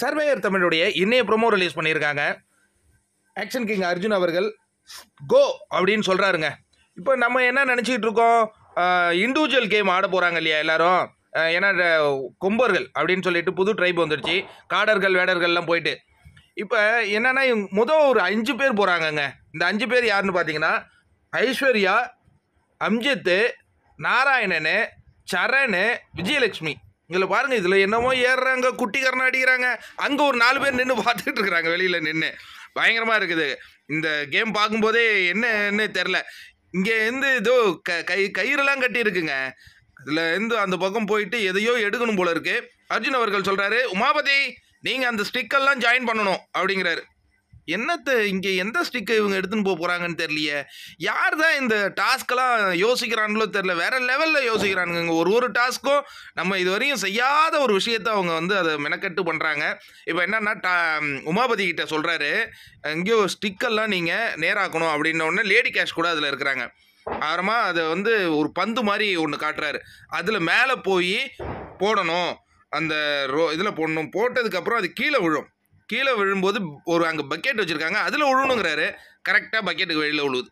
surveyor தமிழுடைய இன்னைய promo release பண்ணியிருக்காங்க ஆக்ஷன் கிங் அர்ஜுன் அவர்கள் கோ அப்படின்னு சொல்கிறாருங்க இப்போ நம்ம என்ன நினச்சிக்கிட்டு இருக்கோம் இண்டிவிஜுவல் கேம் ஆட போகிறாங்க இல்லையா எல்லாரும் ஏன்னா கொம்பர்கள் அப்படின்னு சொல்லிட்டு புது ட்ரைப் வந்துடுச்சு காடர்கள் வேடர்கள்லாம் போயிட்டு இப்போ என்னென்னா முதல் ஒரு அஞ்சு பேர் போகிறாங்கங்க இந்த அஞ்சு பேர் யாருன்னு பார்த்தீங்கன்னா ஐஸ்வர்யா அம்ஜித்து நாராயணனு சரணு விஜயலட்சுமி இதில் பாருங்கள் இதில் என்னமோ ஏறுறாங்க கரணம் அடிக்கிறாங்க அங்கே ஒரு நாலு பேர் நின்று பார்த்துட்டு இருக்கிறாங்க வெளியில் நின்று பயங்கரமாக இருக்குது இந்த கேம் பார்க்கும்போதே என்னன்னு தெரில இங்கே இருந்து இதோ க கை கயிறெல்லாம் கட்டியிருக்குங்க அதில் இருந்து அந்த பக்கம் போயிட்டு எதையோ எடுக்கணும் போல இருக்குது அர்ஜுன் அவர்கள் சொல்கிறாரு உமாபதி நீங்கள் அந்த ஸ்டிக்கெல்லாம் ஜாயின் பண்ணணும் அப்படிங்கிறாரு என்னத்தை இங்கே எந்த ஸ்டிக்கை இவங்க எடுத்துன்னு போக போகிறாங்கன்னு தெரியலையே யார் தான் இந்த டாஸ்க்கெல்லாம் யோசிக்கிறாங்களோ தெரில வேறு லெவலில் யோசிக்கிறானுங்க ஒரு ஒரு டாஸ்க்கும் நம்ம இதுவரையும் செய்யாத ஒரு விஷயத்த அவங்க வந்து அதை மெனக்கட்டு பண்ணுறாங்க இப்போ என்னன்னா டா உமாபதி கிட்ட சொல்கிறாரு எங்கேயோ ஸ்டிக்கெல்லாம் நீங்கள் நேராக்கணும் அப்படின்ன உடனே லேடி கேஷ் கூட அதில் இருக்கிறாங்க ஆரமாக அதை வந்து ஒரு பந்து மாதிரி ஒன்று காட்டுறாரு அதில் மேலே போய் போடணும் அந்த ரோ இதில் போடணும் போட்டதுக்கப்புறம் அது கீழே விழும் கீழே விழும்போது ஒரு அங்கே பக்கெட் வச்சுருக்காங்க அதில் விழுணுங்கிறாரு கரெக்டாக பக்கெட்டுக்கு வெளியில் விழுவுது